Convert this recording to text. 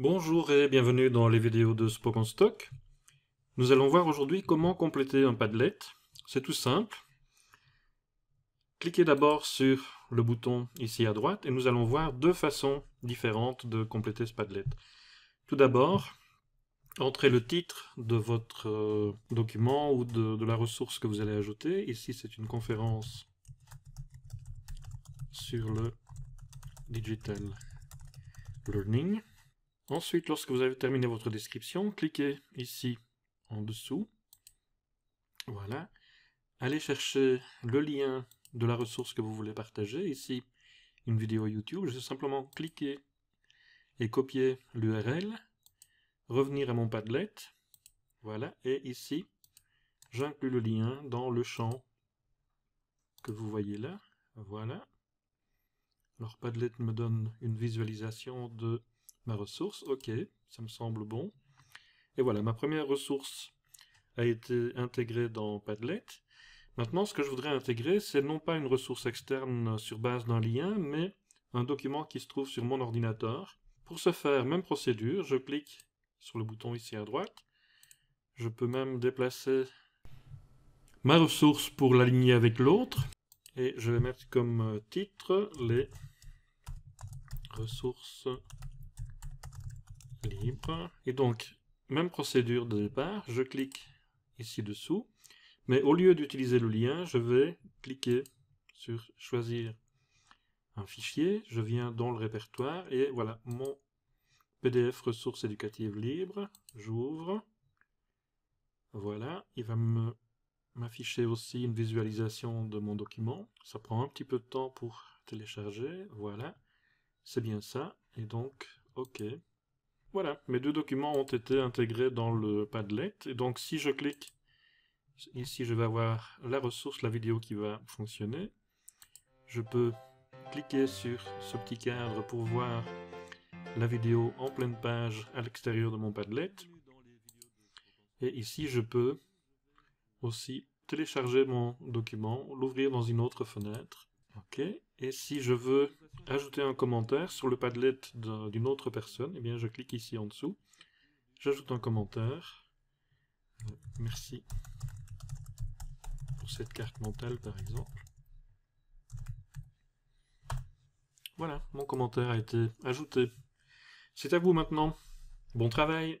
Bonjour et bienvenue dans les vidéos de Spoken Stock. Nous allons voir aujourd'hui comment compléter un Padlet. C'est tout simple. Cliquez d'abord sur le bouton ici à droite et nous allons voir deux façons différentes de compléter ce Padlet. Tout d'abord, entrez le titre de votre euh, document ou de, de la ressource que vous allez ajouter. Ici, c'est une conférence sur le digital learning. Ensuite, lorsque vous avez terminé votre description, cliquez ici en dessous. Voilà. Allez chercher le lien de la ressource que vous voulez partager. Ici, une vidéo YouTube. Je vais simplement cliquer et copier l'URL. Revenir à mon Padlet. Voilà. Et ici, j'inclus le lien dans le champ que vous voyez là. Voilà. Alors Padlet me donne une visualisation de ma ressource, ok, ça me semble bon. Et voilà, ma première ressource a été intégrée dans Padlet. Maintenant, ce que je voudrais intégrer, c'est non pas une ressource externe sur base d'un lien, mais un document qui se trouve sur mon ordinateur. Pour ce faire, même procédure, je clique sur le bouton ici à droite. Je peux même déplacer ma ressource pour l'aligner avec l'autre. Et je vais mettre comme titre les ressources libre. Et donc, même procédure de départ, je clique ici dessous, mais au lieu d'utiliser le lien, je vais cliquer sur choisir un fichier, je viens dans le répertoire, et voilà, mon PDF ressources éducatives libres, j'ouvre, voilà, il va m'afficher aussi une visualisation de mon document, ça prend un petit peu de temps pour télécharger, voilà, c'est bien ça, et donc, ok. Voilà, mes deux documents ont été intégrés dans le Padlet. Et donc, si je clique ici, je vais avoir la ressource, la vidéo qui va fonctionner. Je peux cliquer sur ce petit cadre pour voir la vidéo en pleine page à l'extérieur de mon Padlet. Et ici, je peux aussi télécharger mon document, l'ouvrir dans une autre fenêtre. Et si je veux ajouter un commentaire sur le Padlet d'une autre personne, eh bien, je clique ici en dessous. J'ajoute un commentaire. Merci pour cette carte mentale, par exemple. Voilà, mon commentaire a été ajouté. C'est à vous maintenant. Bon travail